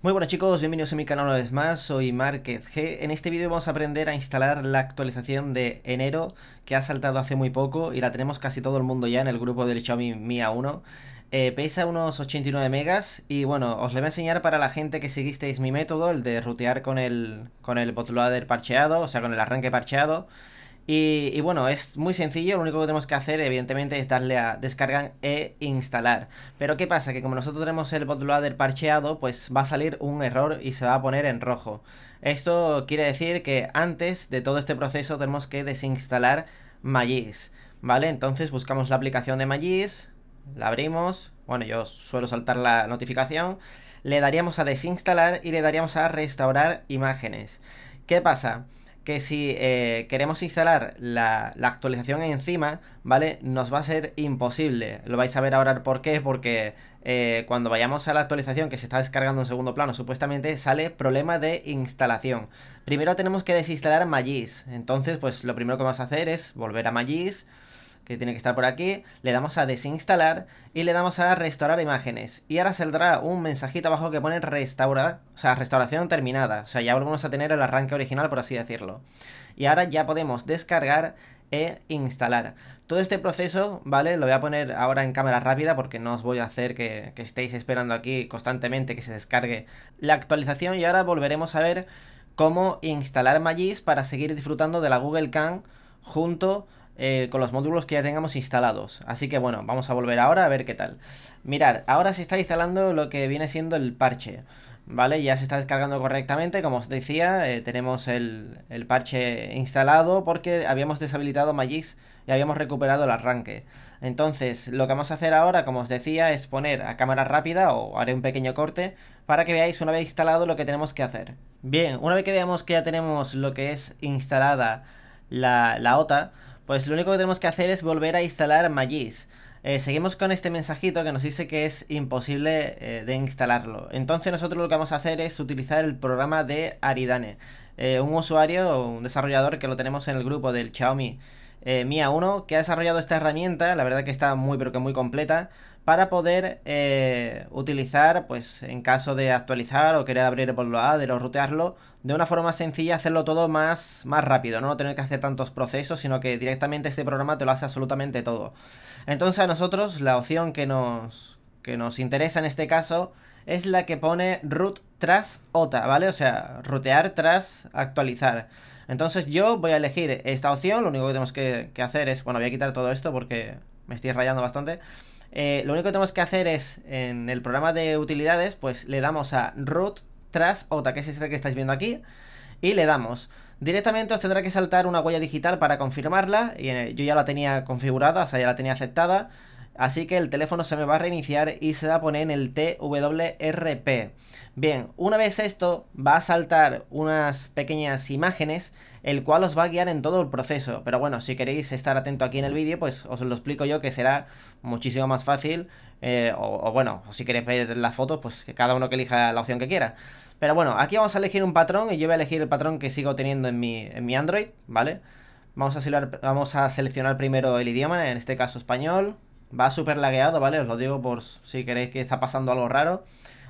Muy buenas chicos, bienvenidos a mi canal una vez más, soy Márquez En este vídeo vamos a aprender a instalar la actualización de enero que ha saltado hace muy poco y la tenemos casi todo el mundo ya en el grupo del Xiaomi Mi A1. Eh, pesa unos 89 megas y bueno, os le voy a enseñar para la gente que seguisteis mi método, el de rutear con el, con el bootloader parcheado, o sea con el arranque parcheado. Y, bueno, es muy sencillo, lo único que tenemos que hacer evidentemente es darle a descargar e instalar. Pero ¿qué pasa? Que como nosotros tenemos el bootloader parcheado, pues va a salir un error y se va a poner en rojo. Esto quiere decir que antes de todo este proceso tenemos que desinstalar Magis, ¿vale? Entonces buscamos la aplicación de Magis, la abrimos, bueno yo suelo saltar la notificación, le daríamos a desinstalar y le daríamos a restaurar imágenes. ¿Qué pasa? que si eh, queremos instalar la, actualización encima, ¿vale? Nos va a ser imposible. Lo vais a ver ahora por qué, porque eh, cuando vayamos a la actualización que se está descargando en segundo plano, supuestamente sale problema de instalación. Primero tenemos que desinstalar Magis, entonces pues lo primero que vamos a hacer es volver a Magis, que tiene que estar por aquí, le damos a desinstalar y le damos a restaurar imágenes. Y ahora saldrá un mensajito abajo que pone restaurar, o sea, restauración terminada. O sea, ya volvemos a tener el arranque original, por así decirlo. Y ahora ya podemos descargar e instalar. Todo este proceso, ¿vale? Lo voy a poner ahora en cámara rápida porque no os voy a hacer que, que estéis esperando aquí constantemente que se descargue la actualización y ahora volveremos a ver cómo instalar Magis para seguir disfrutando de la Google Can junto eh, con los módulos que ya tengamos instalados. Así que bueno, vamos a volver ahora a ver qué tal. Mirad, ahora se está instalando lo que viene siendo el parche. ¿Vale? Ya se está descargando correctamente, como os decía, eh, tenemos el, parche instalado porque habíamos deshabilitado Magis y habíamos recuperado el arranque. Entonces, lo que vamos a hacer ahora, como os decía, es poner a cámara rápida, o haré un pequeño corte, para que veáis una vez instalado lo que tenemos que hacer. Bien, una vez que veamos que ya tenemos lo que es instalada la, la OTA, pues lo único que tenemos que hacer es volver a instalar Magis. Eh, seguimos con este mensajito que nos dice que es imposible eh, de instalarlo. Entonces nosotros lo que vamos a hacer es utilizar el programa de Aridane. Eh, un usuario un desarrollador que lo tenemos en el grupo del Xiaomi Mia 1 que ha desarrollado esta herramienta. La verdad que está muy pero que muy completa para poder eh, utilizar, pues en caso de actualizar o querer abrir el lo A, de rutearlo, de una forma sencilla, hacerlo todo más, más rápido, ¿no? tener que hacer tantos procesos, sino que directamente este programa te lo hace absolutamente todo. Entonces a nosotros la opción que nos, que nos interesa en este caso es la que pone root tras OTA, ¿vale? O sea, rutear tras actualizar. Entonces yo voy a elegir esta opción, lo único que tenemos que, que hacer es, bueno, voy a quitar todo esto porque me estoy rayando bastante. Eh, lo único que tenemos que hacer es, en el programa de utilidades, pues le damos a root tras OTA, que es este que estáis viendo aquí, y le damos. Directamente os tendrá que saltar una huella digital para confirmarla, y eh, yo ya la tenía configurada, o sea, ya la tenía aceptada, así que el teléfono se me va a reiniciar y se va a poner en el TWRP. Bien, una vez esto, va a saltar unas pequeñas imágenes el cual os va a guiar en todo el proceso. Pero bueno, si queréis estar atento aquí en el vídeo, pues os lo explico yo que será muchísimo más fácil. Eh, o, o, bueno, si queréis ver las fotos, pues que cada uno que elija la opción que quiera. Pero bueno, aquí vamos a elegir un patrón y yo voy a elegir el patrón que sigo teniendo en mi, en mi Android, ¿vale? Vamos a, vamos a seleccionar primero el idioma, en este caso español. Va súper lagueado, ¿vale? Os lo digo por si queréis que está pasando algo raro.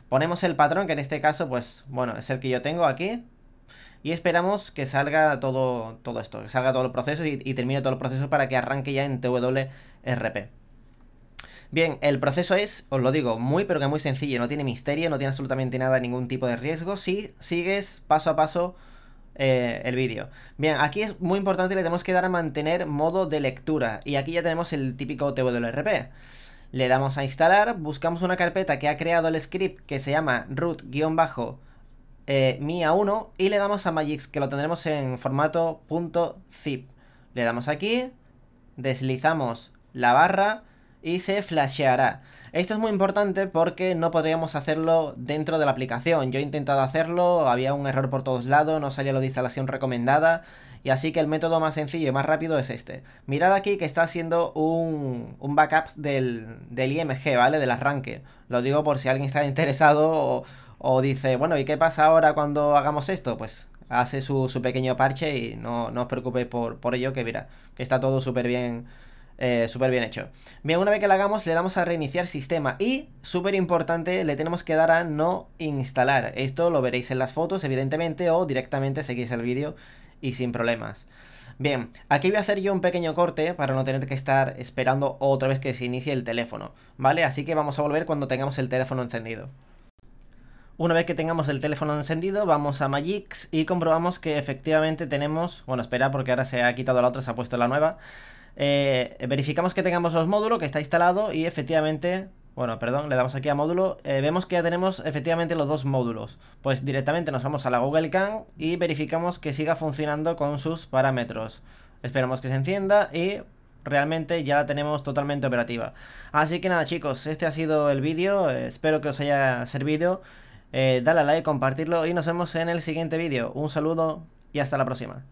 Ponemos el patrón, que en este caso, pues, bueno, es el que yo tengo aquí, y esperamos que salga todo, todo esto, que salga todo el proceso y, termine todo el proceso para que arranque ya en TWRP. Bien, el proceso es, os lo digo, muy pero que muy sencillo, no tiene misterio, no tiene absolutamente nada, ningún tipo de riesgo, si sigues paso a paso eh, el vídeo. Bien, aquí es muy importante, le tenemos que dar a mantener modo de lectura, y aquí ya tenemos el típico TWRP. Le damos a instalar, buscamos una carpeta que ha creado el script que se llama root-bajo eh, a 1 y le damos a Magix, que lo tendremos en formato .zip. Le damos aquí, deslizamos la barra y se flasheará. Esto es muy importante porque no podríamos hacerlo dentro de la aplicación. Yo he intentado hacerlo, había un error por todos lados, no salía lo de instalación recomendada. Y así que el método más sencillo y más rápido es este. Mirad aquí que está haciendo un, backup del, del IMG, ¿vale? Del arranque. Lo digo por si alguien está interesado o, o dice, bueno, ¿y qué pasa ahora cuando hagamos esto? Pues hace su, pequeño parche y no, no os preocupéis por, por, ello, que mira, que está todo súper bien, eh, súper bien hecho. Bien, una vez que lo hagamos, le damos a reiniciar sistema y, súper importante, le tenemos que dar a no instalar. Esto lo veréis en las fotos, evidentemente, o directamente seguís el vídeo y sin problemas. Bien, aquí voy a hacer yo un pequeño corte para no tener que estar esperando otra vez que se inicie el teléfono, ¿vale? Así que vamos a volver cuando tengamos el teléfono encendido. Una vez que tengamos el teléfono encendido, vamos a Magix y comprobamos que efectivamente tenemos... Bueno, espera porque ahora se ha quitado la otra, se ha puesto la nueva. Eh, verificamos que tengamos los módulos, que está instalado y efectivamente... Bueno, perdón, le damos aquí a módulo. Eh, vemos que ya tenemos efectivamente los dos módulos. Pues directamente nos vamos a la Google Cam y verificamos que siga funcionando con sus parámetros. Esperamos que se encienda y realmente ya la tenemos totalmente operativa. Así que nada chicos, este ha sido el vídeo, eh, espero que os haya servido. Eh, dale a like, compartirlo y nos vemos en el siguiente vídeo. Un saludo y hasta la próxima.